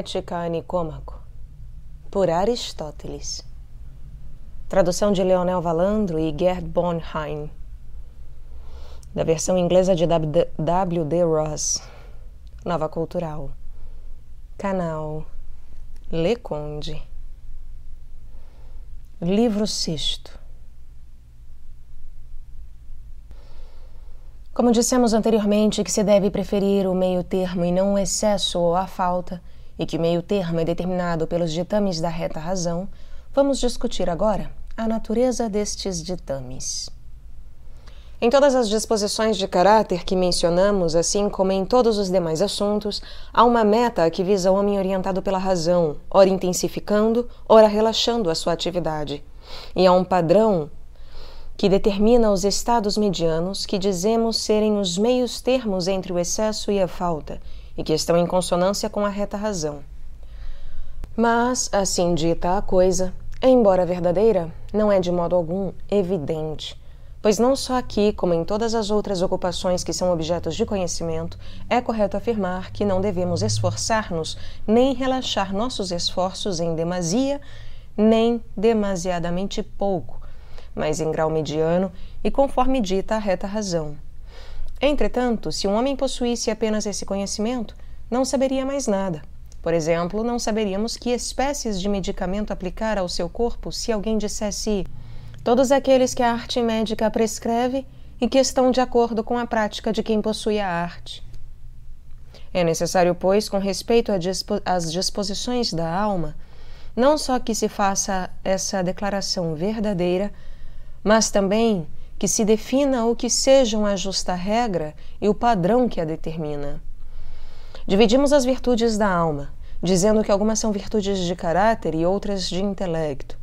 Ética a Nicômaco, por Aristóteles. Tradução de Leonel Valandro e Gerd Bonheim. Da versão inglesa de w d Ross. Nova Cultural. Canal Leconde. Livro Sexto. Como dissemos anteriormente, que se deve preferir o meio termo e não o excesso ou a falta, e que meio termo é determinado pelos ditames da reta razão, vamos discutir agora a natureza destes ditames. Em todas as disposições de caráter que mencionamos, assim como em todos os demais assuntos, há uma meta que visa o homem orientado pela razão, ora intensificando, ora relaxando a sua atividade. E há um padrão que determina os estados medianos que dizemos serem os meios termos entre o excesso e a falta, e que estão em consonância com a reta razão. Mas, assim dita a coisa, embora verdadeira, não é de modo algum evidente, pois não só aqui, como em todas as outras ocupações que são objetos de conhecimento, é correto afirmar que não devemos esforçar-nos nem relaxar nossos esforços em demasia, nem demasiadamente pouco, mas em grau mediano e conforme dita a reta razão. Entretanto, se um homem possuísse apenas esse conhecimento, não saberia mais nada. Por exemplo, não saberíamos que espécies de medicamento aplicar ao seu corpo se alguém dissesse: todos aqueles que a arte médica prescreve e que estão de acordo com a prática de quem possui a arte. É necessário, pois, com respeito às disposições da alma, não só que se faça essa declaração verdadeira, mas também que se defina o que sejam a justa regra e o padrão que a determina. Dividimos as virtudes da alma, dizendo que algumas são virtudes de caráter e outras de intelecto.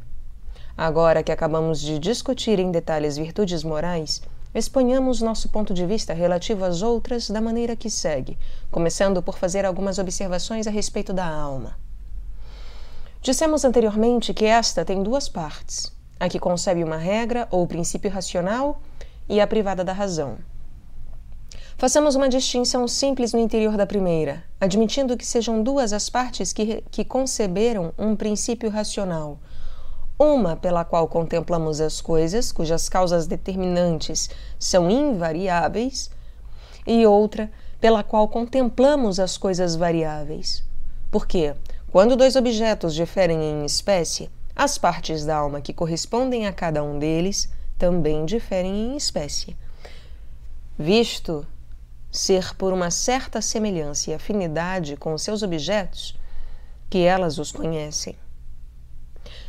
Agora que acabamos de discutir em detalhes virtudes morais, exponhamos nosso ponto de vista relativo às outras da maneira que segue, começando por fazer algumas observações a respeito da alma. Dissemos anteriormente que esta tem duas partes a que concebe uma regra ou princípio racional e a privada da razão. Façamos uma distinção simples no interior da primeira, admitindo que sejam duas as partes que, que conceberam um princípio racional. Uma pela qual contemplamos as coisas, cujas causas determinantes são invariáveis, e outra pela qual contemplamos as coisas variáveis. Porque, quando dois objetos diferem em espécie, as partes da alma que correspondem a cada um deles também diferem em espécie. Visto ser por uma certa semelhança e afinidade com seus objetos que elas os conhecem.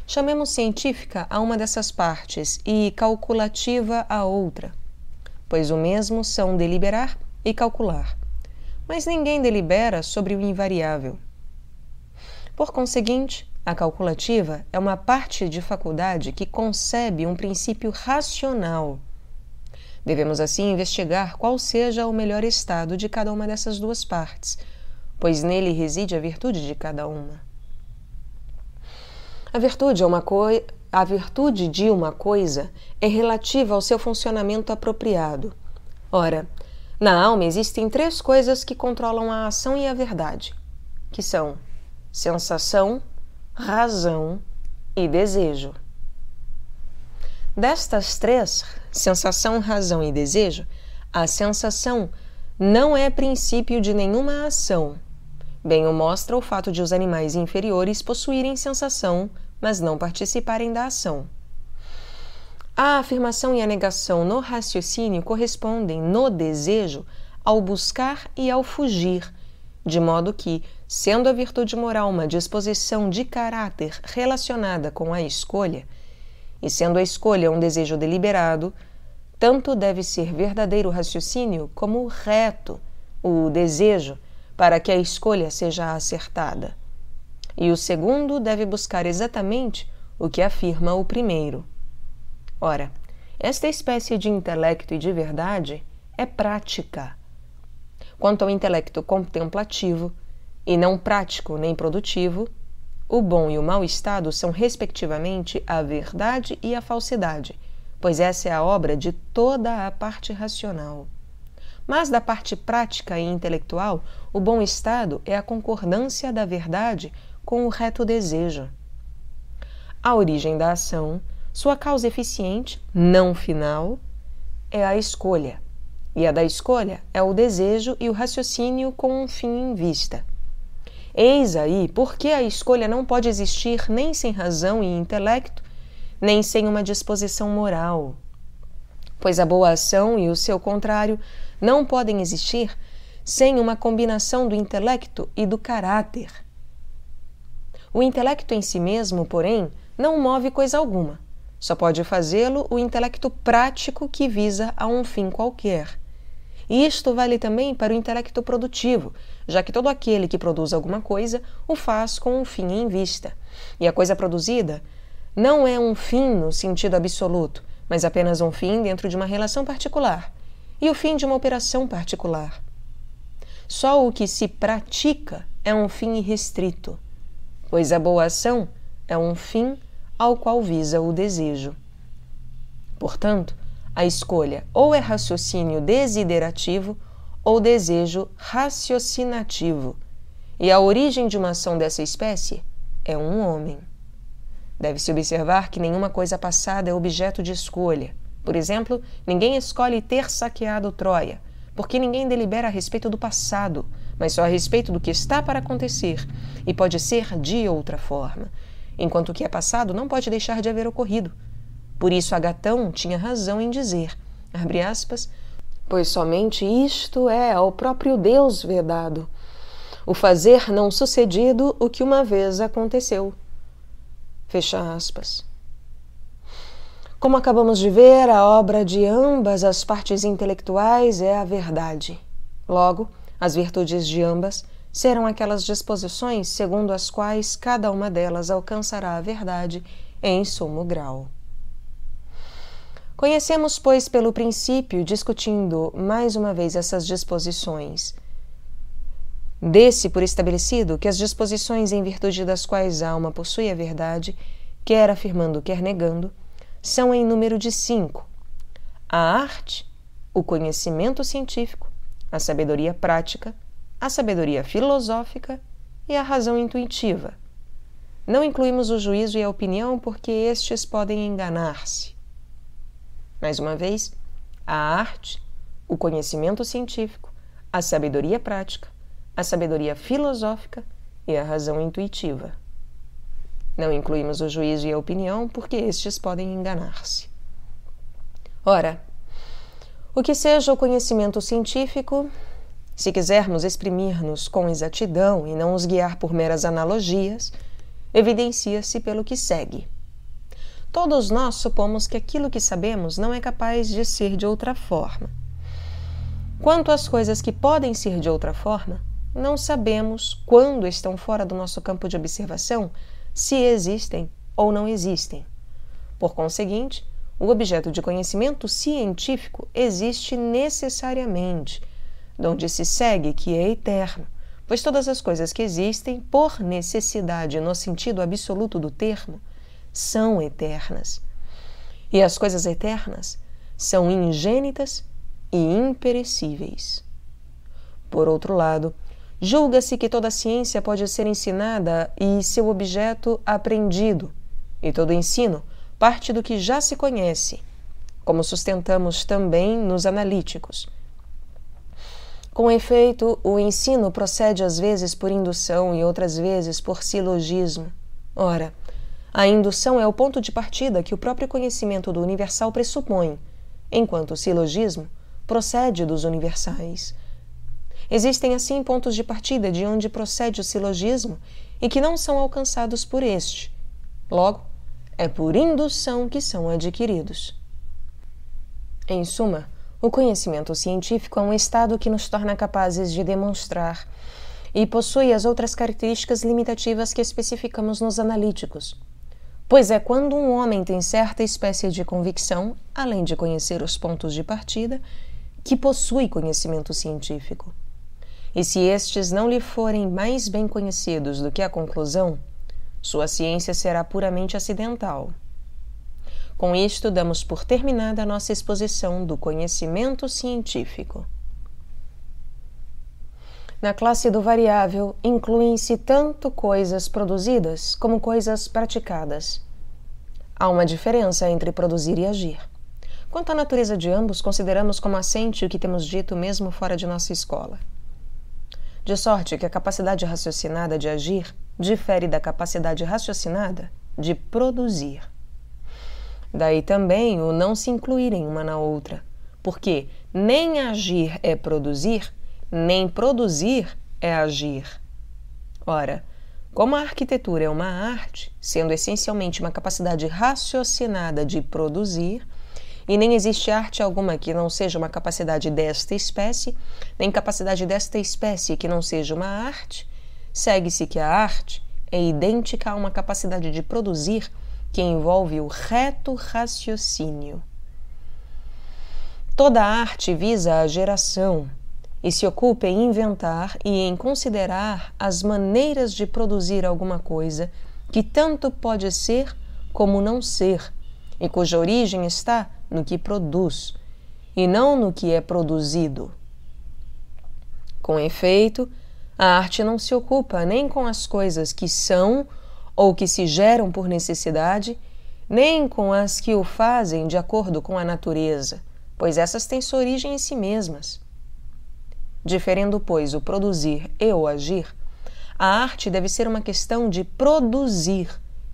Chamemos científica a uma dessas partes e calculativa a outra, pois o mesmo são deliberar e calcular. Mas ninguém delibera sobre o invariável. Por conseguinte, a calculativa é uma parte de faculdade que concebe um princípio racional. Devemos assim investigar qual seja o melhor estado de cada uma dessas duas partes, pois nele reside a virtude de cada uma. A virtude, é uma a virtude de uma coisa é relativa ao seu funcionamento apropriado. Ora, na alma existem três coisas que controlam a ação e a verdade, que são sensação, razão e desejo. Destas três, sensação, razão e desejo, a sensação não é princípio de nenhuma ação. Bem o mostra o fato de os animais inferiores possuírem sensação, mas não participarem da ação. A afirmação e a negação no raciocínio correspondem, no desejo, ao buscar e ao fugir, de modo que Sendo a virtude moral uma disposição de caráter relacionada com a escolha, e sendo a escolha um desejo deliberado, tanto deve ser verdadeiro o raciocínio como reto o desejo para que a escolha seja acertada. E o segundo deve buscar exatamente o que afirma o primeiro. Ora, esta espécie de intelecto e de verdade é prática. Quanto ao intelecto contemplativo, e não prático nem produtivo, o bom e o mau estado são, respectivamente, a verdade e a falsidade, pois essa é a obra de toda a parte racional. Mas da parte prática e intelectual, o bom estado é a concordância da verdade com o reto desejo. A origem da ação, sua causa eficiente, não final, é a escolha. E a da escolha é o desejo e o raciocínio com um fim em vista. Eis aí porque a escolha não pode existir nem sem razão e intelecto, nem sem uma disposição moral. Pois a boa ação e o seu contrário não podem existir sem uma combinação do intelecto e do caráter. O intelecto em si mesmo, porém, não move coisa alguma. Só pode fazê-lo o intelecto prático que visa a um fim qualquer. E isto vale também para o intelecto produtivo, já que todo aquele que produz alguma coisa o faz com um fim em vista. E a coisa produzida não é um fim no sentido absoluto, mas apenas um fim dentro de uma relação particular e o fim de uma operação particular. Só o que se pratica é um fim irrestrito, pois a boa ação é um fim ao qual visa o desejo. Portanto, a escolha ou é raciocínio desiderativo ou desejo raciocinativo, e a origem de uma ação dessa espécie é um homem. Deve-se observar que nenhuma coisa passada é objeto de escolha. Por exemplo, ninguém escolhe ter saqueado Troia, porque ninguém delibera a respeito do passado, mas só a respeito do que está para acontecer, e pode ser de outra forma, enquanto o que é passado não pode deixar de haver ocorrido. Por isso, Agatão tinha razão em dizer, aspas, pois somente isto é ao próprio Deus vedado, o fazer não sucedido o que uma vez aconteceu. Fecha aspas. Como acabamos de ver, a obra de ambas as partes intelectuais é a verdade. Logo, as virtudes de ambas serão aquelas disposições segundo as quais cada uma delas alcançará a verdade em sumo grau. Conhecemos, pois, pelo princípio, discutindo mais uma vez essas disposições. Desse por estabelecido que as disposições em virtude das quais a alma possui a verdade, quer afirmando, quer negando, são em número de cinco: a arte, o conhecimento científico, a sabedoria prática, a sabedoria filosófica e a razão intuitiva. Não incluímos o juízo e a opinião porque estes podem enganar-se. Mais uma vez, a arte, o conhecimento científico, a sabedoria prática, a sabedoria filosófica e a razão intuitiva. Não incluímos o juízo e a opinião porque estes podem enganar-se. Ora, o que seja o conhecimento científico, se quisermos exprimir-nos com exatidão e não os guiar por meras analogias, evidencia-se pelo que segue. Todos nós supomos que aquilo que sabemos não é capaz de ser de outra forma. Quanto às coisas que podem ser de outra forma, não sabemos quando estão fora do nosso campo de observação se existem ou não existem. Por conseguinte, o objeto de conhecimento científico existe necessariamente, onde se segue que é eterno, pois todas as coisas que existem, por necessidade no sentido absoluto do termo, são eternas. E as coisas eternas são ingênitas e imperecíveis. Por outro lado, julga-se que toda ciência pode ser ensinada e seu objeto aprendido, e todo ensino parte do que já se conhece, como sustentamos também nos analíticos. Com efeito, o ensino procede às vezes por indução e outras vezes por silogismo. Ora, a indução é o ponto de partida que o próprio conhecimento do universal pressupõe, enquanto o silogismo procede dos universais. Existem assim pontos de partida de onde procede o silogismo e que não são alcançados por este. Logo, é por indução que são adquiridos. Em suma, o conhecimento científico é um estado que nos torna capazes de demonstrar e possui as outras características limitativas que especificamos nos analíticos, Pois é quando um homem tem certa espécie de convicção, além de conhecer os pontos de partida, que possui conhecimento científico. E se estes não lhe forem mais bem conhecidos do que a conclusão, sua ciência será puramente acidental. Com isto, damos por terminada a nossa exposição do conhecimento científico. Na classe do variável, incluem-se tanto coisas produzidas como coisas praticadas. Há uma diferença entre produzir e agir. Quanto à natureza de ambos, consideramos como assente o que temos dito mesmo fora de nossa escola. De sorte que a capacidade raciocinada de agir difere da capacidade raciocinada de produzir. Daí também o não se incluírem uma na outra, porque nem agir é produzir nem produzir é agir. Ora, como a arquitetura é uma arte, sendo essencialmente uma capacidade raciocinada de produzir, e nem existe arte alguma que não seja uma capacidade desta espécie, nem capacidade desta espécie que não seja uma arte, segue-se que a arte é idêntica a uma capacidade de produzir que envolve o reto raciocínio. Toda arte visa a geração, e se ocupe em inventar e em considerar as maneiras de produzir alguma coisa que tanto pode ser como não ser, e cuja origem está no que produz, e não no que é produzido. Com efeito, a arte não se ocupa nem com as coisas que são ou que se geram por necessidade, nem com as que o fazem de acordo com a natureza, pois essas têm sua origem em si mesmas diferendo, pois, o produzir e o agir, a arte deve ser uma questão de produzir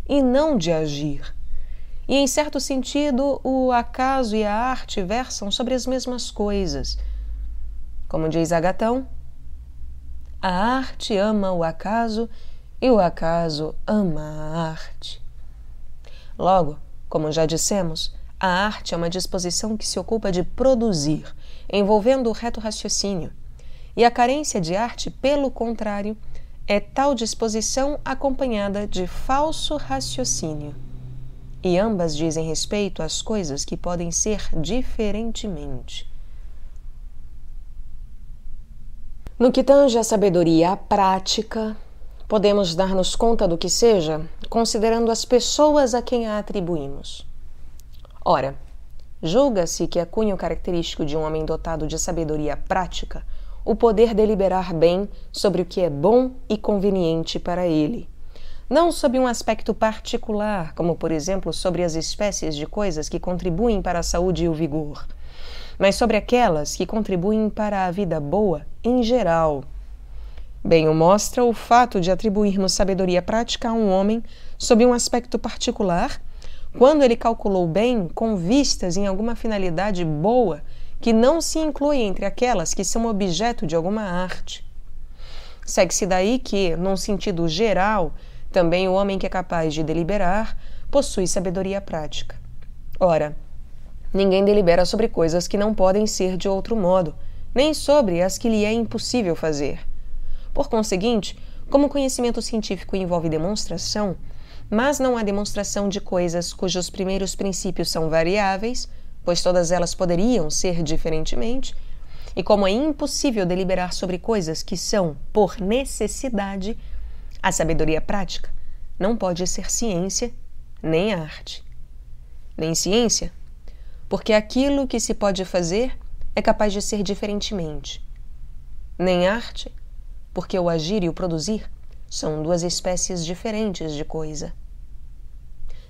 e não de agir. E, em certo sentido, o acaso e a arte versam sobre as mesmas coisas. Como diz Agatão, a arte ama o acaso e o acaso ama a arte. Logo, como já dissemos, a arte é uma disposição que se ocupa de produzir, envolvendo o reto raciocínio. E a carência de arte, pelo contrário, é tal disposição acompanhada de falso raciocínio. E ambas dizem respeito às coisas que podem ser diferentemente. No que tange à sabedoria à prática, podemos dar-nos conta do que seja considerando as pessoas a quem a atribuímos. Ora, julga-se que a é cunho característico de um homem dotado de sabedoria prática o poder deliberar bem sobre o que é bom e conveniente para ele. Não sob um aspecto particular, como por exemplo sobre as espécies de coisas que contribuem para a saúde e o vigor, mas sobre aquelas que contribuem para a vida boa em geral. Bem o mostra o fato de atribuirmos sabedoria prática a um homem sob um aspecto particular, quando ele calculou bem com vistas em alguma finalidade boa que não se inclui entre aquelas que são objeto de alguma arte. Segue-se daí que, num sentido geral, também o homem que é capaz de deliberar possui sabedoria prática. Ora, ninguém delibera sobre coisas que não podem ser de outro modo, nem sobre as que lhe é impossível fazer. Por conseguinte, como o conhecimento científico envolve demonstração, mas não há demonstração de coisas cujos primeiros princípios são variáveis, pois todas elas poderiam ser diferentemente, e como é impossível deliberar sobre coisas que são por necessidade, a sabedoria prática não pode ser ciência nem arte. Nem ciência, porque aquilo que se pode fazer é capaz de ser diferentemente. Nem arte, porque o agir e o produzir são duas espécies diferentes de coisa.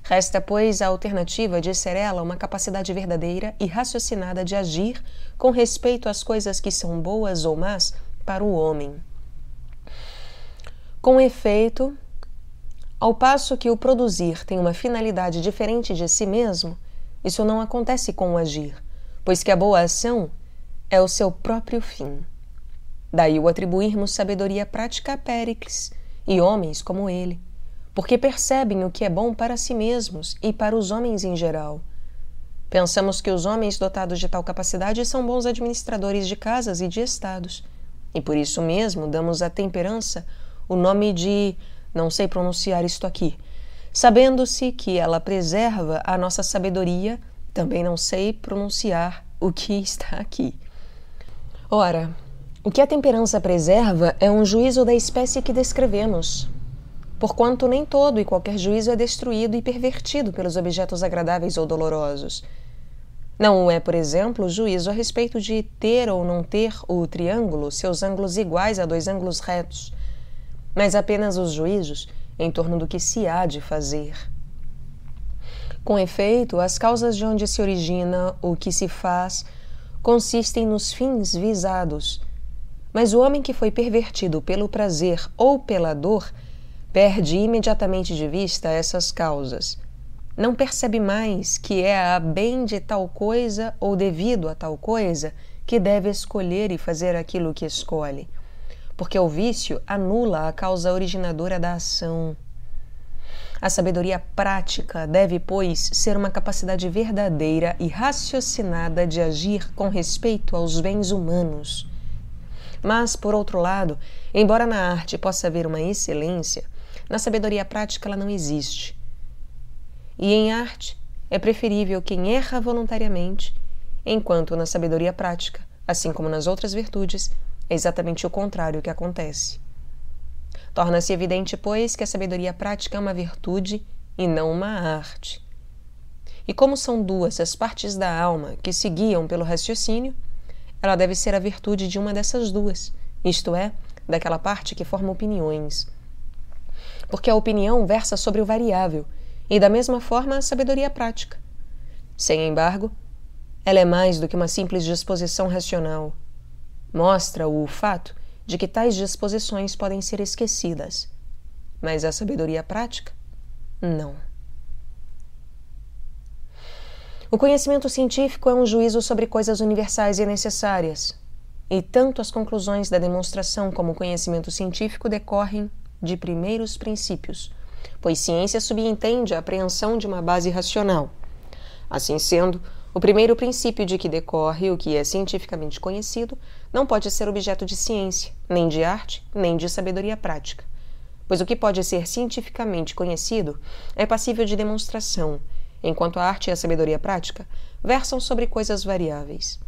Resta, pois, a alternativa de ser ela uma capacidade verdadeira e raciocinada de agir com respeito às coisas que são boas ou más para o homem. Com efeito, ao passo que o produzir tem uma finalidade diferente de si mesmo, isso não acontece com o agir, pois que a boa ação é o seu próprio fim. Daí o atribuirmos sabedoria prática a Péricles e homens como ele porque percebem o que é bom para si mesmos e para os homens em geral. Pensamos que os homens dotados de tal capacidade são bons administradores de casas e de estados, e por isso mesmo damos à temperança o nome de não sei pronunciar isto aqui, sabendo-se que ela preserva a nossa sabedoria, também não sei pronunciar o que está aqui. Ora, o que a temperança preserva é um juízo da espécie que descrevemos, porquanto nem todo e qualquer juízo é destruído e pervertido pelos objetos agradáveis ou dolorosos. Não é, por exemplo, o juízo a respeito de ter ou não ter o triângulo seus ângulos iguais a dois ângulos retos, mas apenas os juízos em torno do que se há de fazer. Com efeito, as causas de onde se origina o que se faz consistem nos fins visados. Mas o homem que foi pervertido pelo prazer ou pela dor perde imediatamente de vista essas causas. Não percebe mais que é a bem de tal coisa ou devido a tal coisa que deve escolher e fazer aquilo que escolhe, porque o vício anula a causa originadora da ação. A sabedoria prática deve, pois, ser uma capacidade verdadeira e raciocinada de agir com respeito aos bens humanos. Mas, por outro lado, embora na arte possa haver uma excelência, na sabedoria prática, ela não existe. E em arte, é preferível quem erra voluntariamente, enquanto na sabedoria prática, assim como nas outras virtudes, é exatamente o contrário que acontece. Torna-se evidente, pois, que a sabedoria prática é uma virtude e não uma arte. E como são duas as partes da alma que se guiam pelo raciocínio, ela deve ser a virtude de uma dessas duas, isto é, daquela parte que forma opiniões, porque a opinião versa sobre o variável, e da mesma forma a sabedoria prática. Sem embargo, ela é mais do que uma simples disposição racional. Mostra o fato de que tais disposições podem ser esquecidas. Mas a sabedoria prática? Não. O conhecimento científico é um juízo sobre coisas universais e necessárias, e tanto as conclusões da demonstração como o conhecimento científico decorrem de primeiros princípios, pois ciência subentende a apreensão de uma base racional. Assim sendo, o primeiro princípio de que decorre o que é cientificamente conhecido não pode ser objeto de ciência, nem de arte, nem de sabedoria prática. Pois o que pode ser cientificamente conhecido é passível de demonstração, enquanto a arte e a sabedoria prática versam sobre coisas variáveis.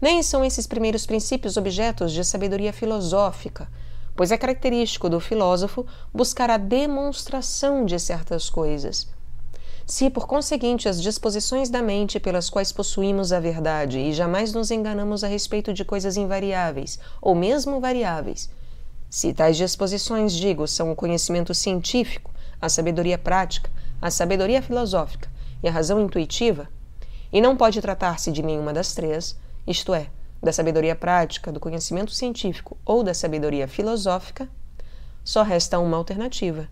Nem são esses primeiros princípios objetos de sabedoria filosófica, pois é característico do filósofo buscar a demonstração de certas coisas. Se, por conseguinte, as disposições da mente pelas quais possuímos a verdade e jamais nos enganamos a respeito de coisas invariáveis, ou mesmo variáveis, se tais disposições, digo, são o conhecimento científico, a sabedoria prática, a sabedoria filosófica e a razão intuitiva, e não pode tratar-se de nenhuma das três, isto é, da sabedoria prática, do conhecimento científico ou da sabedoria filosófica, só resta uma alternativa.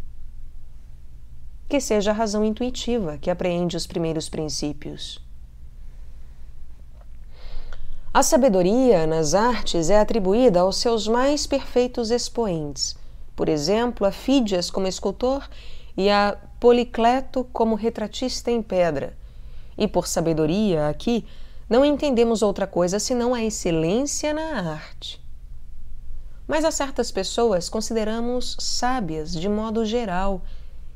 Que seja a razão intuitiva que apreende os primeiros princípios. A sabedoria nas artes é atribuída aos seus mais perfeitos expoentes, por exemplo, a Fídias como escultor e a Policleto como retratista em pedra. E por sabedoria, aqui, não entendemos outra coisa senão a excelência na arte. Mas a certas pessoas consideramos sábias de modo geral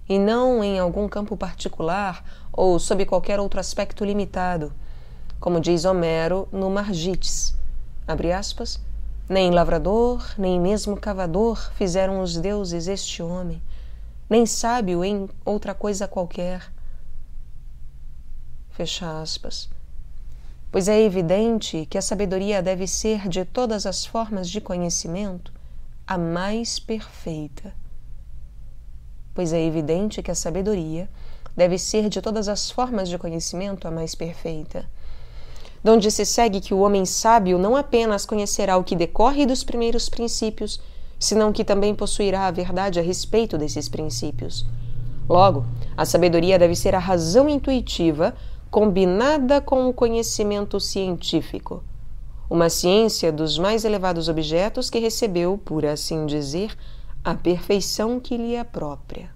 e não em algum campo particular ou sob qualquer outro aspecto limitado, como diz Homero no Margites. Aspas, nem lavrador, nem mesmo cavador fizeram os deuses este homem, nem sábio em outra coisa qualquer. Fecha aspas pois é evidente que a sabedoria deve ser de todas as formas de conhecimento a mais perfeita. Pois é evidente que a sabedoria deve ser de todas as formas de conhecimento a mais perfeita. Donde se segue que o homem sábio não apenas conhecerá o que decorre dos primeiros princípios, senão que também possuirá a verdade a respeito desses princípios. Logo, a sabedoria deve ser a razão intuitiva combinada com o conhecimento científico, uma ciência dos mais elevados objetos que recebeu, por assim dizer, a perfeição que lhe é própria.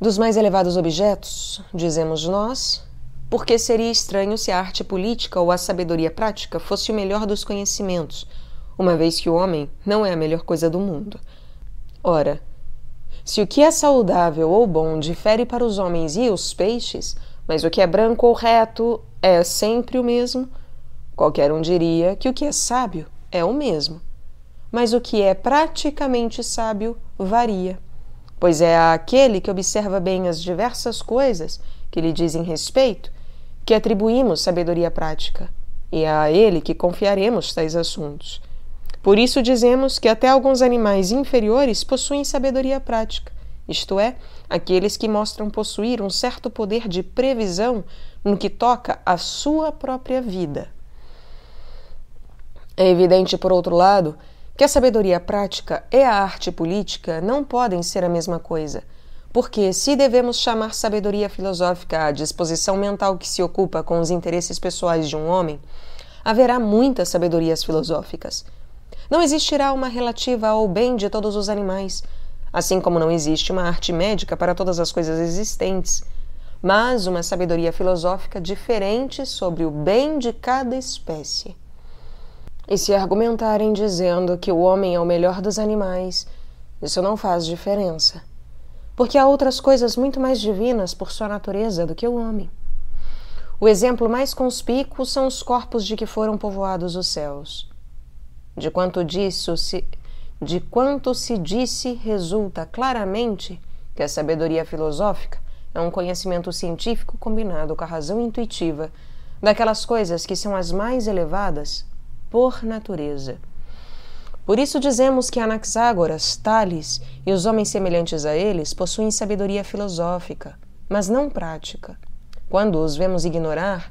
Dos mais elevados objetos, dizemos nós, porque seria estranho se a arte política ou a sabedoria prática fosse o melhor dos conhecimentos, uma vez que o homem não é a melhor coisa do mundo. Ora, se o que é saudável ou bom difere para os homens e os peixes, mas o que é branco ou reto é sempre o mesmo, qualquer um diria que o que é sábio é o mesmo. Mas o que é praticamente sábio varia, pois é aquele que observa bem as diversas coisas que lhe dizem respeito que atribuímos sabedoria prática, e é a ele que confiaremos tais assuntos por isso dizemos que até alguns animais inferiores possuem sabedoria prática, isto é, aqueles que mostram possuir um certo poder de previsão no que toca à sua própria vida. É evidente, por outro lado, que a sabedoria prática e a arte política não podem ser a mesma coisa. Porque, se devemos chamar sabedoria filosófica à disposição mental que se ocupa com os interesses pessoais de um homem, haverá muitas sabedorias filosóficas, não existirá uma relativa ao bem de todos os animais, assim como não existe uma arte médica para todas as coisas existentes, mas uma sabedoria filosófica diferente sobre o bem de cada espécie. E se argumentarem dizendo que o homem é o melhor dos animais, isso não faz diferença, porque há outras coisas muito mais divinas por sua natureza do que o homem. O exemplo mais conspícuo são os corpos de que foram povoados os céus. De quanto, disso se, de quanto se disse, resulta claramente que a sabedoria filosófica é um conhecimento científico combinado com a razão intuitiva daquelas coisas que são as mais elevadas por natureza. Por isso dizemos que Anaxágoras, Tales e os homens semelhantes a eles possuem sabedoria filosófica, mas não prática, quando os vemos ignorar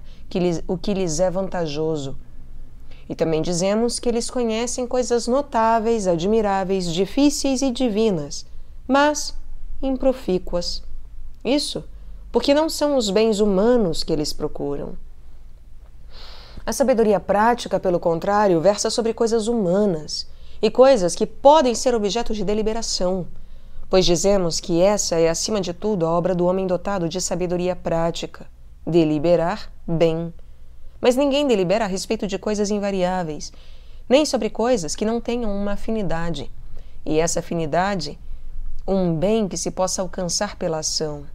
o que lhes é vantajoso e também dizemos que eles conhecem coisas notáveis, admiráveis, difíceis e divinas, mas improfícuas. Isso porque não são os bens humanos que eles procuram. A sabedoria prática, pelo contrário, versa sobre coisas humanas e coisas que podem ser objeto de deliberação, pois dizemos que essa é, acima de tudo, a obra do homem dotado de sabedoria prática deliberar bem mas ninguém delibera a respeito de coisas invariáveis, nem sobre coisas que não tenham uma afinidade. E essa afinidade, um bem que se possa alcançar pela ação.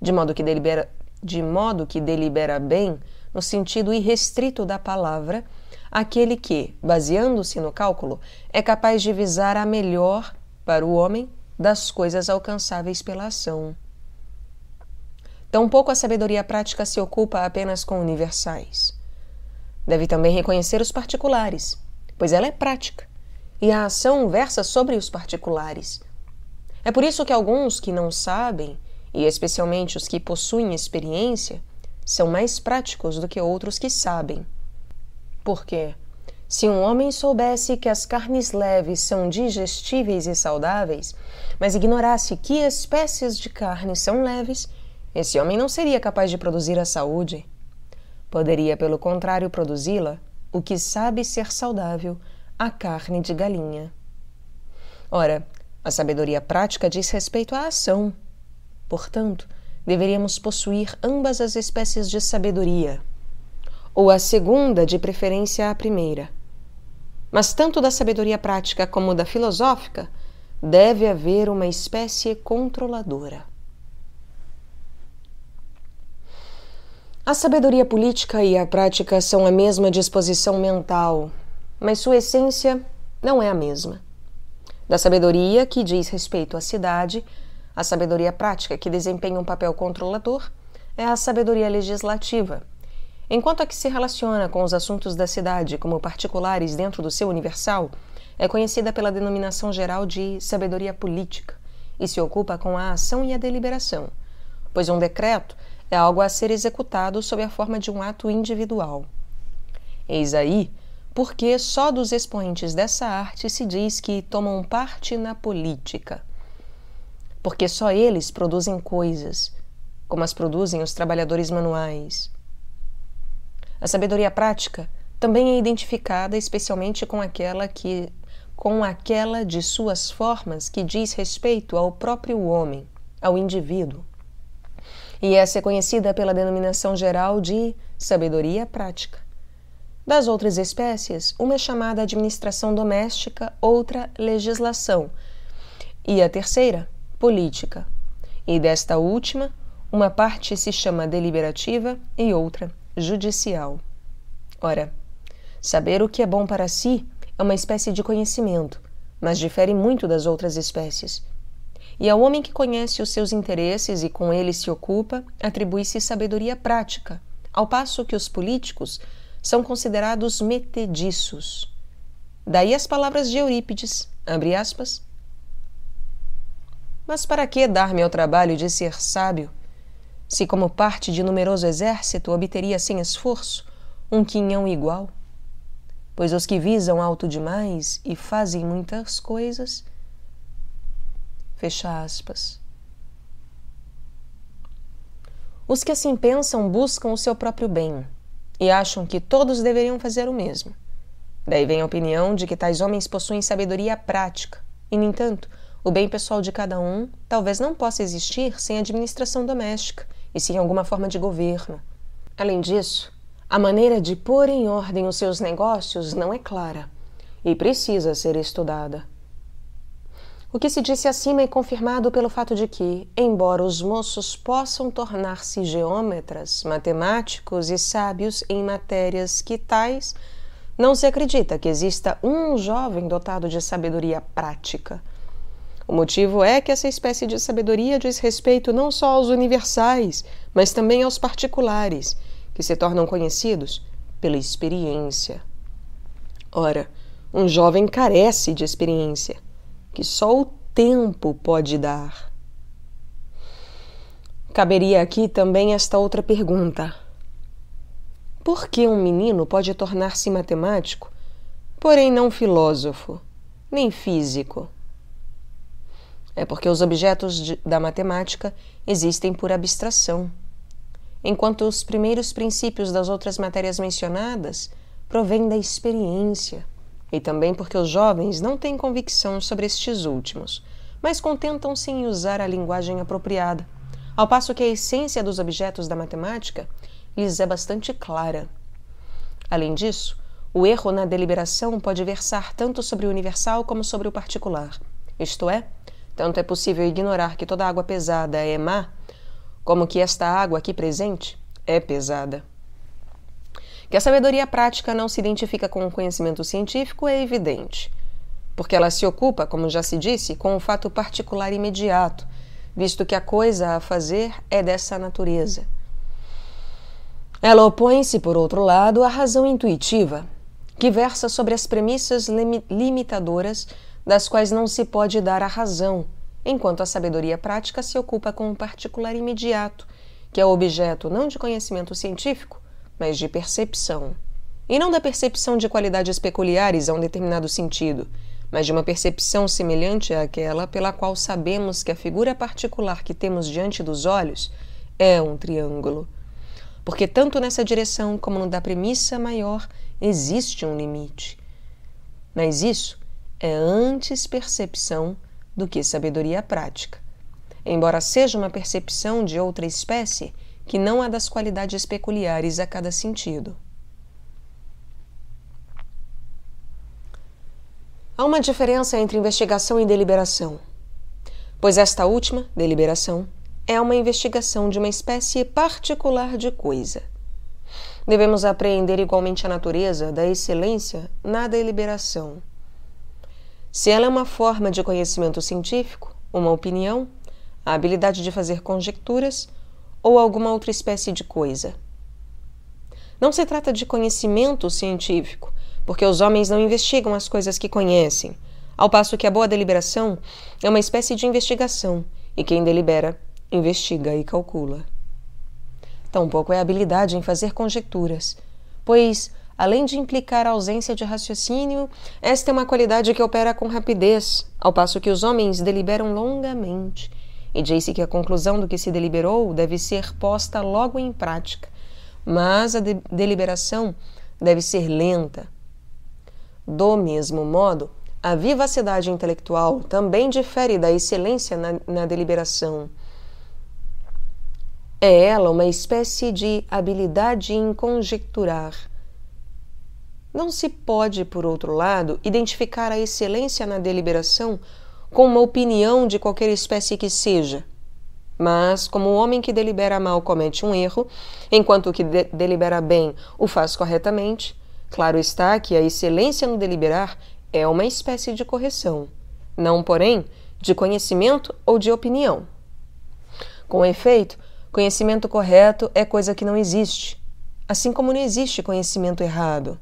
De modo que delibera, de modo que delibera bem, no sentido irrestrito da palavra, aquele que, baseando-se no cálculo, é capaz de visar a melhor para o homem das coisas alcançáveis pela ação. Tampouco a sabedoria prática se ocupa apenas com universais. Deve também reconhecer os particulares, pois ela é prática, e a ação versa sobre os particulares. É por isso que alguns que não sabem, e especialmente os que possuem experiência, são mais práticos do que outros que sabem. Porque, se um homem soubesse que as carnes leves são digestíveis e saudáveis, mas ignorasse que espécies de carne são leves, esse homem não seria capaz de produzir a saúde. Poderia, pelo contrário, produzi-la, o que sabe ser saudável, a carne de galinha. Ora, a sabedoria prática diz respeito à ação. Portanto, deveríamos possuir ambas as espécies de sabedoria, ou a segunda de preferência à primeira. Mas tanto da sabedoria prática como da filosófica deve haver uma espécie controladora. A sabedoria política e a prática são a mesma disposição mental, mas sua essência não é a mesma. Da sabedoria, que diz respeito à cidade, a sabedoria prática, que desempenha um papel controlador, é a sabedoria legislativa. Enquanto a que se relaciona com os assuntos da cidade como particulares dentro do seu universal, é conhecida pela denominação geral de sabedoria política e se ocupa com a ação e a deliberação, pois um decreto é algo a ser executado sob a forma de um ato individual. Eis aí porque só dos expoentes dessa arte se diz que tomam parte na política. Porque só eles produzem coisas, como as produzem os trabalhadores manuais. A sabedoria prática também é identificada especialmente com aquela que com aquela de suas formas que diz respeito ao próprio homem, ao indivíduo e essa é conhecida pela denominação geral de sabedoria prática. Das outras espécies, uma é chamada administração doméstica, outra legislação, e a terceira, política. E desta última, uma parte se chama deliberativa e outra judicial. Ora, saber o que é bom para si é uma espécie de conhecimento, mas difere muito das outras espécies. E ao homem que conhece os seus interesses e com eles se ocupa, atribui-se sabedoria prática, ao passo que os políticos são considerados metediços. Daí as palavras de Eurípides, abre aspas. Mas para que dar-me ao trabalho de ser sábio, se como parte de numeroso exército obteria sem esforço um quinhão igual? Pois os que visam alto demais e fazem muitas coisas, Fecha aspas. Os que assim pensam buscam o seu próprio bem e acham que todos deveriam fazer o mesmo. Daí vem a opinião de que tais homens possuem sabedoria prática, e, no entanto, o bem pessoal de cada um talvez não possa existir sem administração doméstica e sem alguma forma de governo. Além disso, a maneira de pôr em ordem os seus negócios não é clara e precisa ser estudada. O que se disse acima é confirmado pelo fato de que, embora os moços possam tornar-se geômetras, matemáticos e sábios em matérias que tais, não se acredita que exista um jovem dotado de sabedoria prática. O motivo é que essa espécie de sabedoria diz respeito não só aos universais, mas também aos particulares, que se tornam conhecidos pela experiência. Ora, um jovem carece de experiência que só o tempo pode dar. Caberia aqui também esta outra pergunta: Por que um menino pode tornar-se matemático, porém não filósofo, nem físico? É porque os objetos de, da matemática existem por abstração, enquanto os primeiros princípios das outras matérias mencionadas provêm da experiência e também porque os jovens não têm convicção sobre estes últimos, mas contentam-se em usar a linguagem apropriada, ao passo que a essência dos objetos da matemática lhes é bastante clara. Além disso, o erro na deliberação pode versar tanto sobre o universal como sobre o particular, isto é, tanto é possível ignorar que toda água pesada é má, como que esta água aqui presente é pesada. Que a sabedoria prática não se identifica com o conhecimento científico é evidente, porque ela se ocupa, como já se disse, com o fato particular imediato, visto que a coisa a fazer é dessa natureza. Ela opõe-se, por outro lado, à razão intuitiva, que versa sobre as premissas limitadoras das quais não se pode dar a razão, enquanto a sabedoria prática se ocupa com o particular imediato, que é objeto não de conhecimento científico, mas de percepção. E não da percepção de qualidades peculiares a um determinado sentido, mas de uma percepção semelhante àquela pela qual sabemos que a figura particular que temos diante dos olhos é um triângulo. Porque tanto nessa direção como no da premissa maior existe um limite. Mas isso é antes percepção do que sabedoria prática. Embora seja uma percepção de outra espécie, que não há das qualidades peculiares a cada sentido. Há uma diferença entre investigação e deliberação, pois esta última, deliberação, é uma investigação de uma espécie particular de coisa. Devemos apreender igualmente a natureza da excelência na deliberação. Se ela é uma forma de conhecimento científico, uma opinião, a habilidade de fazer conjecturas, ou alguma outra espécie de coisa. Não se trata de conhecimento científico, porque os homens não investigam as coisas que conhecem, ao passo que a boa deliberação é uma espécie de investigação, e quem delibera, investiga e calcula. Tampouco é habilidade em fazer conjecturas, pois, além de implicar a ausência de raciocínio, esta é uma qualidade que opera com rapidez, ao passo que os homens deliberam longamente e disse que a conclusão do que se deliberou deve ser posta logo em prática, mas a de deliberação deve ser lenta. Do mesmo modo, a vivacidade intelectual também difere da excelência na, na deliberação. É ela uma espécie de habilidade em conjecturar. Não se pode, por outro lado, identificar a excelência na deliberação com uma opinião de qualquer espécie que seja. Mas, como o homem que delibera mal comete um erro, enquanto o que de delibera bem o faz corretamente, claro está que a excelência no deliberar é uma espécie de correção, não, porém, de conhecimento ou de opinião. Com efeito, conhecimento correto é coisa que não existe, assim como não existe conhecimento errado.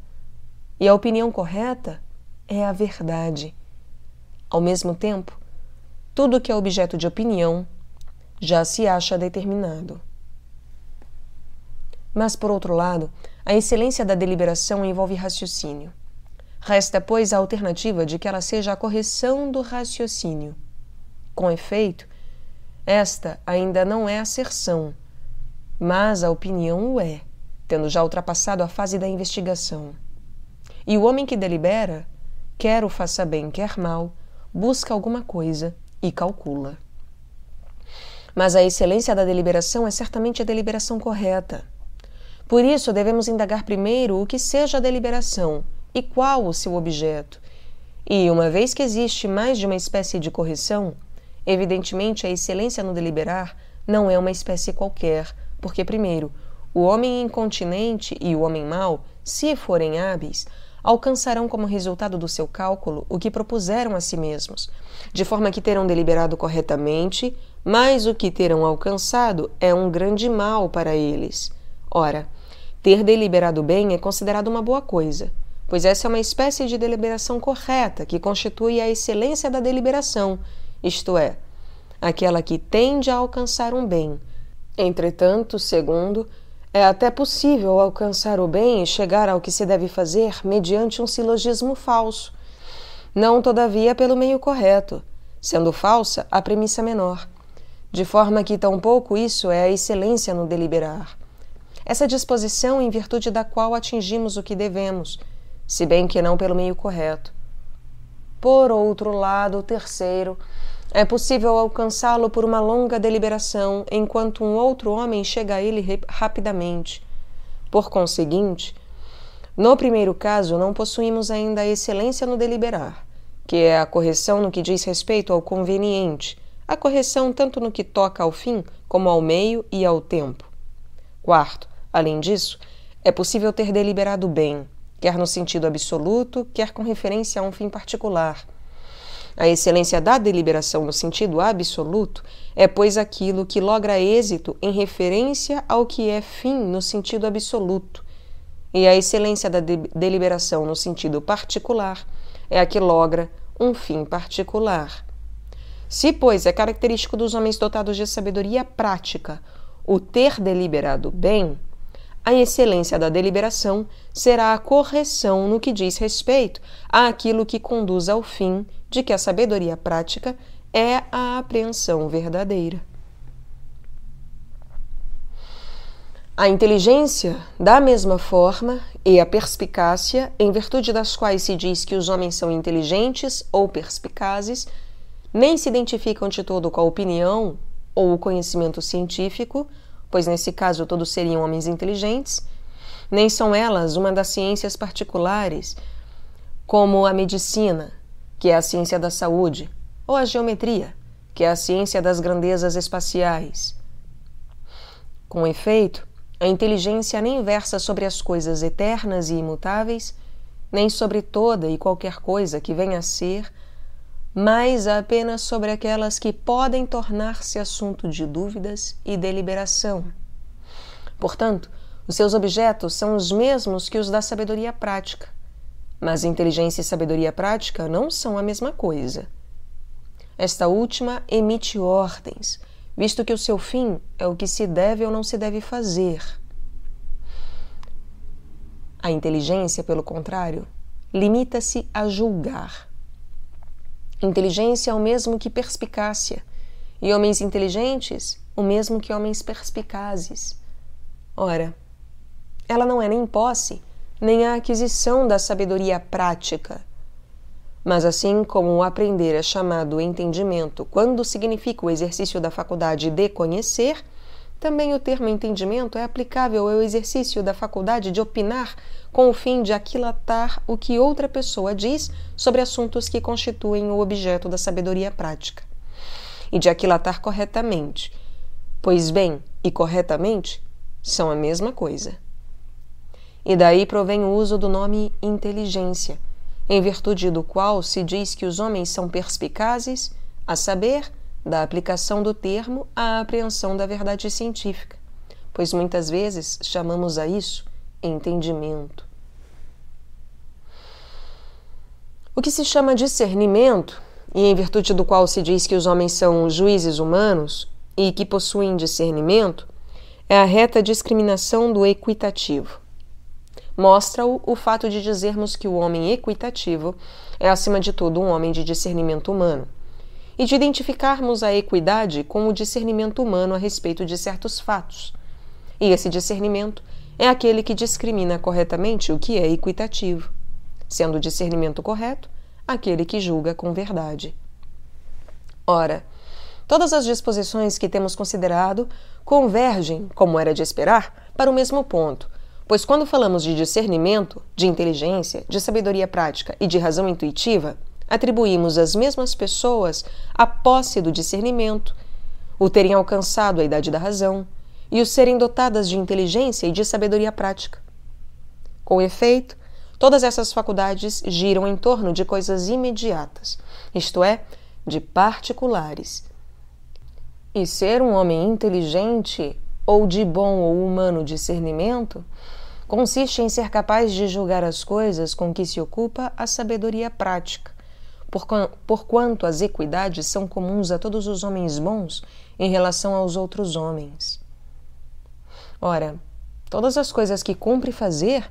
E a opinião correta é a verdade. Ao mesmo tempo, tudo que é objeto de opinião já se acha determinado. Mas, por outro lado, a excelência da deliberação envolve raciocínio. Resta, pois, a alternativa de que ela seja a correção do raciocínio. Com efeito, esta ainda não é asserção, mas a opinião o é, tendo já ultrapassado a fase da investigação. E o homem que delibera, quer o faça bem, quer mal, busca alguma coisa e calcula. Mas a excelência da deliberação é certamente a deliberação correta. Por isso, devemos indagar primeiro o que seja a deliberação e qual o seu objeto. E, uma vez que existe mais de uma espécie de correção, evidentemente a excelência no deliberar não é uma espécie qualquer, porque, primeiro, o homem incontinente e o homem mau, se forem hábeis, alcançarão como resultado do seu cálculo o que propuseram a si mesmos, de forma que terão deliberado corretamente, mas o que terão alcançado é um grande mal para eles. Ora, ter deliberado bem é considerado uma boa coisa, pois essa é uma espécie de deliberação correta que constitui a excelência da deliberação, isto é, aquela que tende a alcançar um bem. Entretanto, segundo, é até possível alcançar o bem e chegar ao que se deve fazer mediante um silogismo falso, não, todavia, pelo meio correto, sendo falsa a premissa menor, de forma que tampouco isso é a excelência no deliberar. Essa disposição em virtude da qual atingimos o que devemos, se bem que não pelo meio correto. Por outro lado, o terceiro é possível alcançá-lo por uma longa deliberação, enquanto um outro homem chega a ele rapidamente. Por conseguinte, no primeiro caso, não possuímos ainda a excelência no deliberar, que é a correção no que diz respeito ao conveniente, a correção tanto no que toca ao fim como ao meio e ao tempo. Quarto, além disso, é possível ter deliberado bem, quer no sentido absoluto, quer com referência a um fim particular a excelência da deliberação no sentido absoluto é, pois, aquilo que logra êxito em referência ao que é fim no sentido absoluto, e a excelência da de deliberação no sentido particular é a que logra um fim particular. Se, pois, é característico dos homens dotados de sabedoria prática o ter deliberado bem, a excelência da deliberação será a correção no que diz respeito àquilo que conduz ao fim de que a sabedoria prática é a apreensão verdadeira. A inteligência, da mesma forma, e a perspicácia, em virtude das quais se diz que os homens são inteligentes ou perspicazes, nem se identificam de todo com a opinião ou o conhecimento científico, pois nesse caso todos seriam homens inteligentes, nem são elas uma das ciências particulares, como a medicina, que é a ciência da saúde, ou a geometria, que é a ciência das grandezas espaciais. Com efeito, a inteligência nem versa sobre as coisas eternas e imutáveis, nem sobre toda e qualquer coisa que venha a ser, mas apenas sobre aquelas que podem tornar-se assunto de dúvidas e deliberação. Portanto, os seus objetos são os mesmos que os da sabedoria prática, mas inteligência e sabedoria prática não são a mesma coisa. Esta última emite ordens, visto que o seu fim é o que se deve ou não se deve fazer. A inteligência, pelo contrário, limita-se a julgar. Inteligência é o mesmo que perspicácia, e homens inteligentes, o mesmo que homens perspicazes. Ora, ela não é nem posse, nem a aquisição da sabedoria prática. Mas, assim como o aprender é chamado entendimento quando significa o exercício da faculdade de conhecer, também o termo entendimento é aplicável ao exercício da faculdade de opinar com o fim de aquilatar o que outra pessoa diz sobre assuntos que constituem o objeto da sabedoria prática. E de aquilatar corretamente. Pois bem, e corretamente são a mesma coisa e daí provém o uso do nome inteligência, em virtude do qual se diz que os homens são perspicazes, a saber, da aplicação do termo à apreensão da verdade científica, pois muitas vezes chamamos a isso entendimento. O que se chama discernimento, e em virtude do qual se diz que os homens são juízes humanos e que possuem discernimento, é a reta discriminação do equitativo mostra-o o fato de dizermos que o homem equitativo é, acima de tudo, um homem de discernimento humano, e de identificarmos a equidade com o discernimento humano a respeito de certos fatos. E esse discernimento é aquele que discrimina corretamente o que é equitativo, sendo o discernimento correto aquele que julga com verdade. Ora, todas as disposições que temos considerado convergem, como era de esperar, para o mesmo ponto, Pois quando falamos de discernimento, de inteligência, de sabedoria prática e de razão intuitiva, atribuímos às mesmas pessoas a posse do discernimento, o terem alcançado a idade da razão e o serem dotadas de inteligência e de sabedoria prática. Com efeito, todas essas faculdades giram em torno de coisas imediatas, isto é, de particulares. E ser um homem inteligente ou de bom ou humano discernimento consiste em ser capaz de julgar as coisas com que se ocupa a sabedoria prática, porquanto as equidades são comuns a todos os homens bons em relação aos outros homens. Ora, todas as coisas que cumpre fazer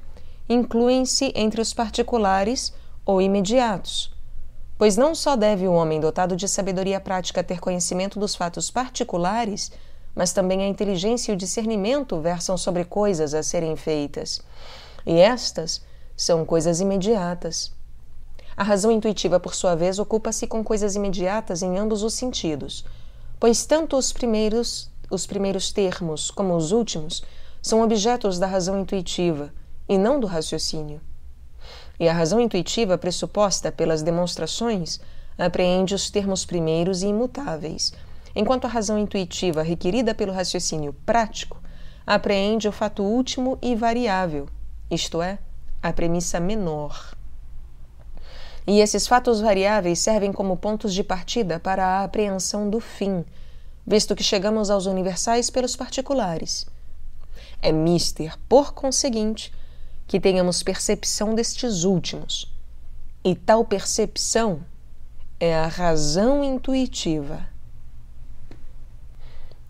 incluem-se entre os particulares ou imediatos, pois não só deve o homem dotado de sabedoria prática ter conhecimento dos fatos particulares mas também a inteligência e o discernimento versam sobre coisas a serem feitas. E estas são coisas imediatas. A razão intuitiva, por sua vez, ocupa-se com coisas imediatas em ambos os sentidos, pois tanto os primeiros, os primeiros termos como os últimos são objetos da razão intuitiva e não do raciocínio. E a razão intuitiva pressuposta pelas demonstrações apreende os termos primeiros e imutáveis enquanto a razão intuitiva, requerida pelo raciocínio prático, apreende o fato último e variável, isto é, a premissa menor. E esses fatos variáveis servem como pontos de partida para a apreensão do fim, visto que chegamos aos universais pelos particulares. É mister, por conseguinte, que tenhamos percepção destes últimos. E tal percepção é a razão intuitiva.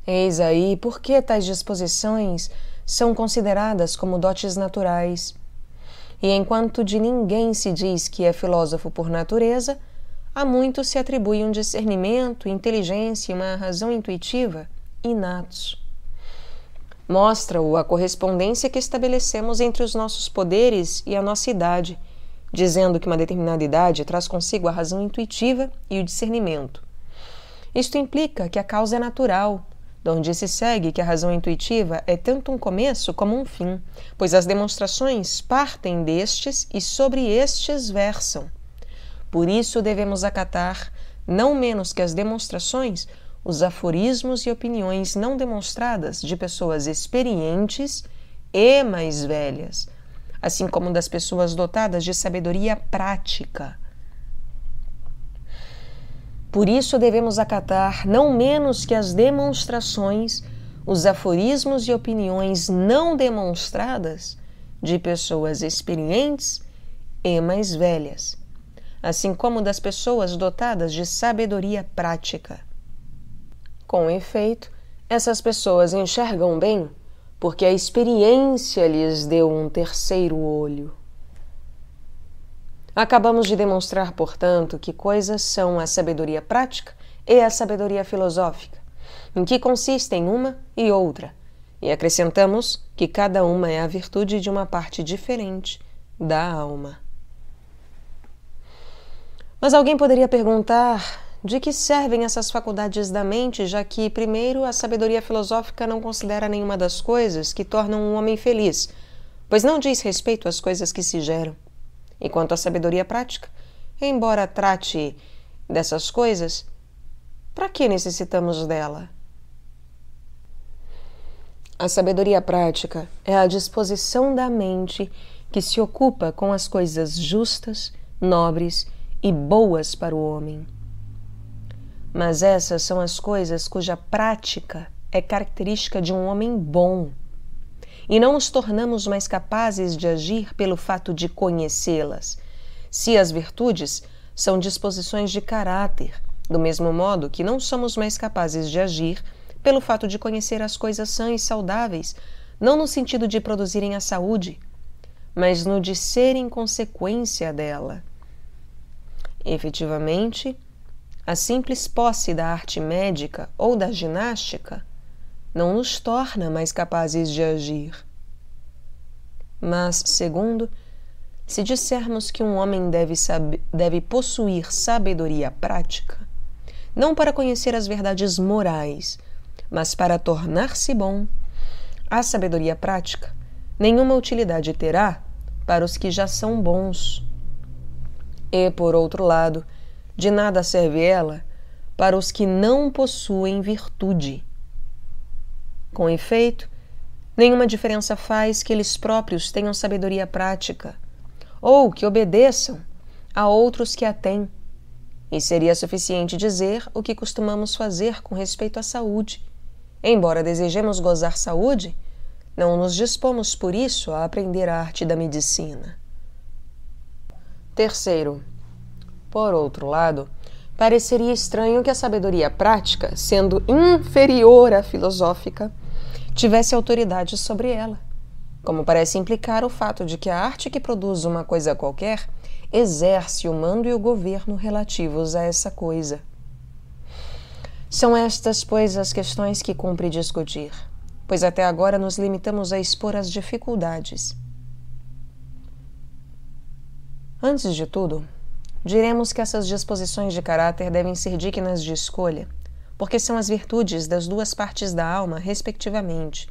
Eis aí por que tais disposições são consideradas como dotes naturais. E enquanto de ninguém se diz que é filósofo por natureza, a muitos se atribui um discernimento, inteligência e uma razão intuitiva inatos. Mostra-o a correspondência que estabelecemos entre os nossos poderes e a nossa idade, dizendo que uma determinada idade traz consigo a razão intuitiva e o discernimento. Isto implica que a causa é natural, donde se segue que a razão intuitiva é tanto um começo como um fim, pois as demonstrações partem destes e sobre estes versam. Por isso devemos acatar, não menos que as demonstrações, os aforismos e opiniões não demonstradas de pessoas experientes e mais velhas, assim como das pessoas dotadas de sabedoria prática por isso devemos acatar, não menos que as demonstrações, os aforismos e opiniões não demonstradas de pessoas experientes e mais velhas, assim como das pessoas dotadas de sabedoria prática. Com efeito, essas pessoas enxergam bem porque a experiência lhes deu um terceiro olho. Acabamos de demonstrar, portanto, que coisas são a sabedoria prática e a sabedoria filosófica, em que consistem uma e outra, e acrescentamos que cada uma é a virtude de uma parte diferente da alma. Mas alguém poderia perguntar de que servem essas faculdades da mente, já que, primeiro, a sabedoria filosófica não considera nenhuma das coisas que tornam um homem feliz, pois não diz respeito às coisas que se geram enquanto a sabedoria prática, embora trate dessas coisas, para que necessitamos dela? A sabedoria prática é a disposição da mente que se ocupa com as coisas justas, nobres e boas para o homem. Mas essas são as coisas cuja prática é característica de um homem bom e não nos tornamos mais capazes de agir pelo fato de conhecê-las. Se as virtudes são disposições de caráter, do mesmo modo que não somos mais capazes de agir pelo fato de conhecer as coisas sãs e saudáveis, não no sentido de produzirem a saúde, mas no de serem consequência dela. Efetivamente, a simples posse da arte médica ou da ginástica não nos torna mais capazes de agir. Mas, segundo, se dissermos que um homem deve, deve possuir sabedoria prática, não para conhecer as verdades morais, mas para tornar-se bom, a sabedoria prática nenhuma utilidade terá para os que já são bons. E, por outro lado, de nada serve ela para os que não possuem virtude. Com efeito, nenhuma diferença faz que eles próprios tenham sabedoria prática ou que obedeçam a outros que a têm. E seria suficiente dizer o que costumamos fazer com respeito à saúde. Embora desejemos gozar saúde, não nos dispomos por isso a aprender a arte da medicina. Terceiro, por outro lado, pareceria estranho que a sabedoria prática, sendo inferior à filosófica, tivesse autoridade sobre ela, como parece implicar o fato de que a arte que produz uma coisa qualquer exerce o mando e o governo relativos a essa coisa. São estas, pois, as questões que cumpre discutir, pois até agora nos limitamos a expor as dificuldades. Antes de tudo, diremos que essas disposições de caráter devem ser dignas de escolha porque são as virtudes das duas partes da alma, respectivamente,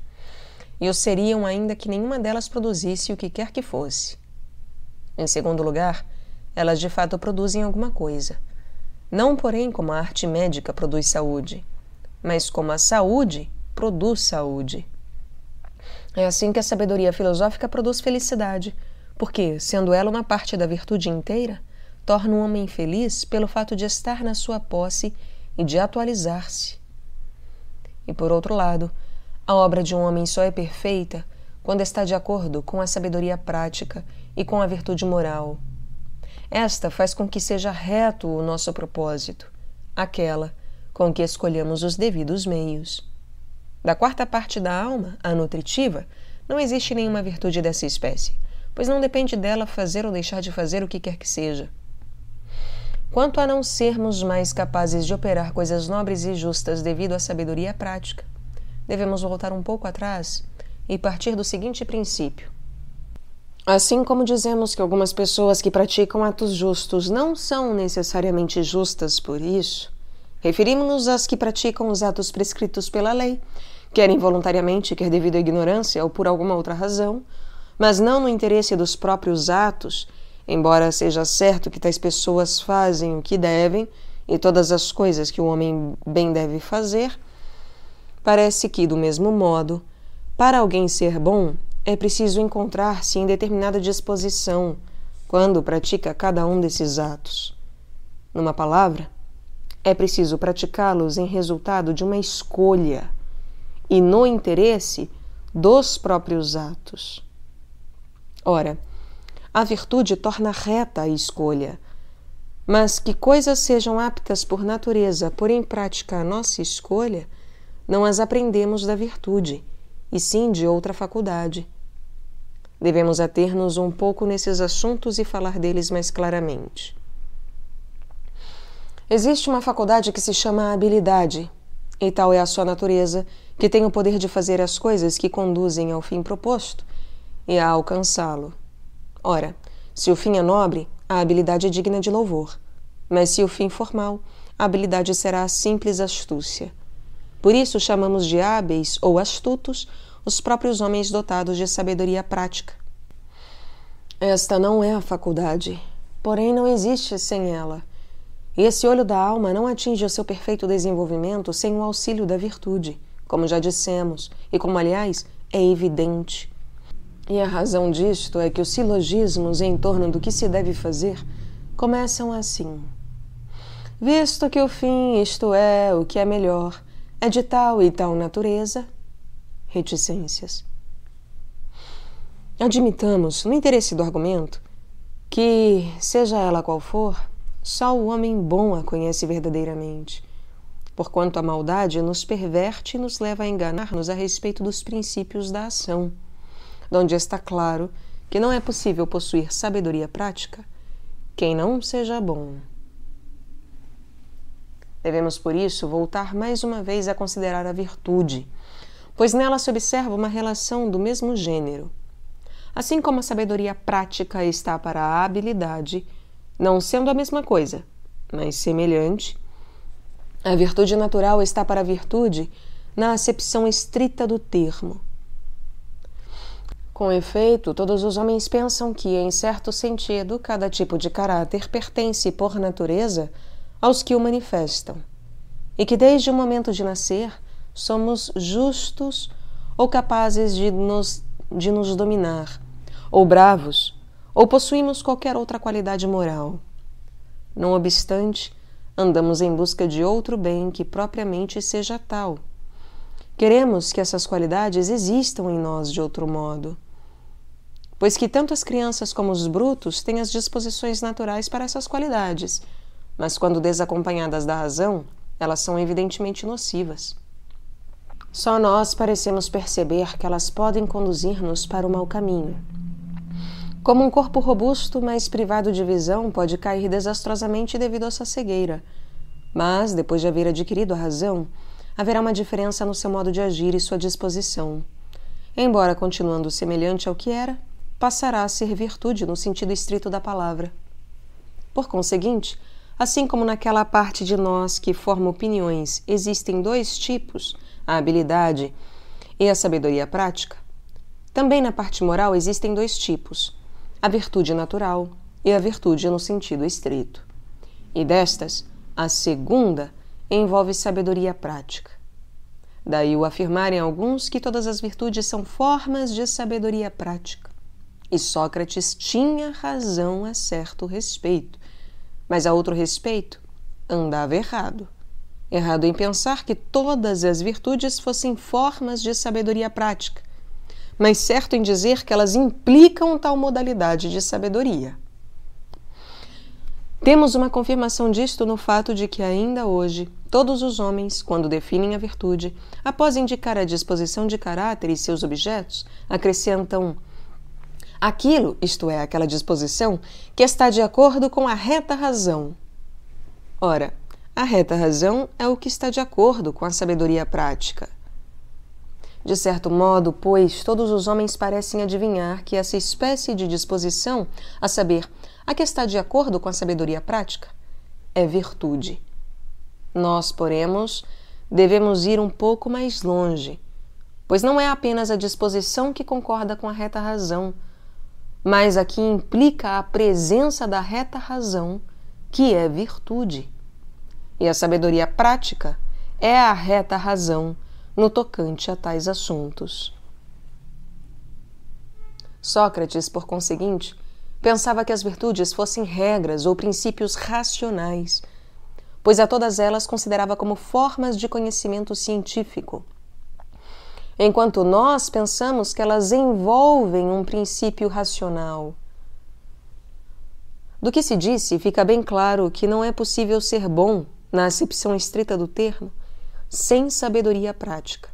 e o seriam ainda que nenhuma delas produzisse o que quer que fosse. Em segundo lugar, elas de fato produzem alguma coisa. Não, porém, como a arte médica produz saúde, mas como a saúde produz saúde. É assim que a sabedoria filosófica produz felicidade, porque, sendo ela uma parte da virtude inteira, torna o homem feliz pelo fato de estar na sua posse e de atualizar-se. E por outro lado, a obra de um homem só é perfeita quando está de acordo com a sabedoria prática e com a virtude moral. Esta faz com que seja reto o nosso propósito, aquela com que escolhemos os devidos meios. Da quarta parte da alma, a nutritiva, não existe nenhuma virtude dessa espécie, pois não depende dela fazer ou deixar de fazer o que quer que seja quanto a não sermos mais capazes de operar coisas nobres e justas devido à sabedoria prática, devemos voltar um pouco atrás e partir do seguinte princípio. Assim como dizemos que algumas pessoas que praticam atos justos não são necessariamente justas por isso, referimos-nos às que praticam os atos prescritos pela lei, quer involuntariamente, quer devido à ignorância ou por alguma outra razão, mas não no interesse dos próprios atos Embora seja certo que tais pessoas fazem o que devem e todas as coisas que o homem bem deve fazer, parece que, do mesmo modo, para alguém ser bom, é preciso encontrar-se em determinada disposição quando pratica cada um desses atos. Numa palavra, é preciso praticá-los em resultado de uma escolha e no interesse dos próprios atos. Ora, a virtude torna reta a escolha. Mas que coisas sejam aptas por natureza, por em prática a nossa escolha, não as aprendemos da virtude, e sim de outra faculdade. Devemos ater-nos um pouco nesses assuntos e falar deles mais claramente. Existe uma faculdade que se chama habilidade, e tal é a sua natureza, que tem o poder de fazer as coisas que conduzem ao fim proposto e a alcançá-lo. Ora, se o fim é nobre, a habilidade é digna de louvor. Mas se o fim for mal, a habilidade será a simples astúcia. Por isso chamamos de hábeis ou astutos os próprios homens dotados de sabedoria prática. Esta não é a faculdade, porém não existe sem ela. E esse olho da alma não atinge o seu perfeito desenvolvimento sem o auxílio da virtude, como já dissemos, e como, aliás, é evidente. E a razão disto é que os silogismos em torno do que se deve fazer começam assim. Visto que o fim, isto é, o que é melhor, é de tal e tal natureza, reticências. Admitamos, no interesse do argumento, que, seja ela qual for, só o homem bom a conhece verdadeiramente, porquanto a maldade nos perverte e nos leva a enganar-nos a respeito dos princípios da ação donde está claro que não é possível possuir sabedoria prática quem não seja bom. Devemos, por isso, voltar mais uma vez a considerar a virtude, pois nela se observa uma relação do mesmo gênero. Assim como a sabedoria prática está para a habilidade, não sendo a mesma coisa, mas semelhante, a virtude natural está para a virtude na acepção estrita do termo com efeito, todos os homens pensam que, em certo sentido, cada tipo de caráter pertence, por natureza, aos que o manifestam, e que desde o momento de nascer somos justos ou capazes de nos, de nos dominar, ou bravos, ou possuímos qualquer outra qualidade moral. Não obstante, andamos em busca de outro bem que propriamente seja tal Queremos que essas qualidades existam em nós de outro modo, pois que tanto as crianças como os brutos têm as disposições naturais para essas qualidades, mas quando desacompanhadas da razão, elas são evidentemente nocivas. Só nós parecemos perceber que elas podem conduzir-nos para o mau caminho. Como um corpo robusto, mas privado de visão, pode cair desastrosamente devido à sua cegueira. Mas, depois de haver adquirido a razão, haverá uma diferença no seu modo de agir e sua disposição. Embora continuando semelhante ao que era, passará a ser virtude no sentido estrito da palavra. Por conseguinte, assim como naquela parte de nós que forma opiniões existem dois tipos, a habilidade e a sabedoria prática, também na parte moral existem dois tipos, a virtude natural e a virtude no sentido estrito. E destas, a segunda envolve sabedoria prática. Daí o afirmarem alguns que todas as virtudes são formas de sabedoria prática. E Sócrates tinha razão a certo respeito, mas a outro respeito andava errado. Errado em pensar que todas as virtudes fossem formas de sabedoria prática, mas certo em dizer que elas implicam tal modalidade de sabedoria. Temos uma confirmação disto no fato de que ainda hoje Todos os homens, quando definem a virtude, após indicar a disposição de caráter e seus objetos, acrescentam aquilo, isto é, aquela disposição, que está de acordo com a reta razão. Ora, a reta razão é o que está de acordo com a sabedoria prática. De certo modo, pois, todos os homens parecem adivinhar que essa espécie de disposição, a saber, a que está de acordo com a sabedoria prática, é virtude. Nós, poremos, devemos ir um pouco mais longe, pois não é apenas a disposição que concorda com a reta razão, mas a que implica a presença da reta razão, que é virtude. E a sabedoria prática é a reta razão no tocante a tais assuntos. Sócrates, por conseguinte, pensava que as virtudes fossem regras ou princípios racionais pois a todas elas considerava como formas de conhecimento científico. Enquanto nós pensamos que elas envolvem um princípio racional. Do que se disse, fica bem claro que não é possível ser bom, na acepção estrita do termo, sem sabedoria prática,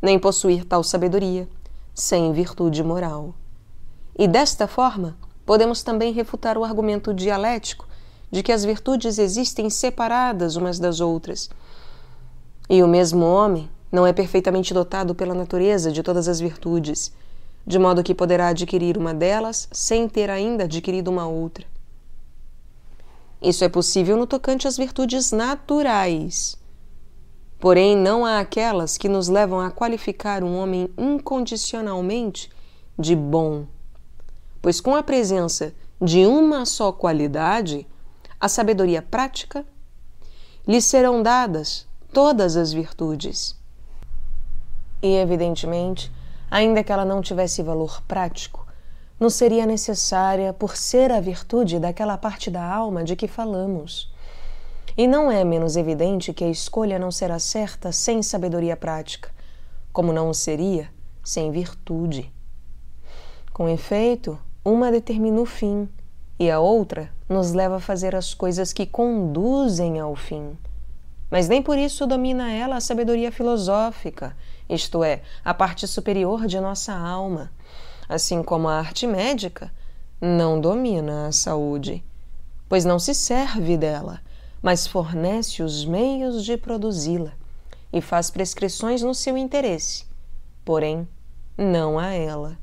nem possuir tal sabedoria sem virtude moral. E desta forma, podemos também refutar o argumento dialético de que as virtudes existem separadas umas das outras. E o mesmo homem não é perfeitamente dotado pela natureza de todas as virtudes, de modo que poderá adquirir uma delas sem ter ainda adquirido uma outra. Isso é possível no tocante às virtudes naturais. Porém, não há aquelas que nos levam a qualificar um homem incondicionalmente de bom. Pois com a presença de uma só qualidade, a sabedoria prática, lhe serão dadas todas as virtudes. E, evidentemente, ainda que ela não tivesse valor prático, não seria necessária por ser a virtude daquela parte da alma de que falamos. E não é menos evidente que a escolha não será certa sem sabedoria prática, como não o seria sem virtude. Com efeito, uma determina o fim e a outra nos leva a fazer as coisas que conduzem ao fim. Mas nem por isso domina ela a sabedoria filosófica, isto é, a parte superior de nossa alma. Assim como a arte médica, não domina a saúde, pois não se serve dela, mas fornece os meios de produzi-la e faz prescrições no seu interesse, porém, não a ela.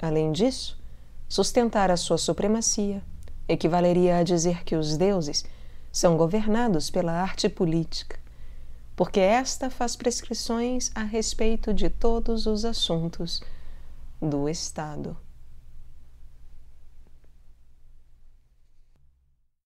Além disso, sustentar a sua supremacia equivaleria a dizer que os deuses são governados pela arte política, porque esta faz prescrições a respeito de todos os assuntos do Estado.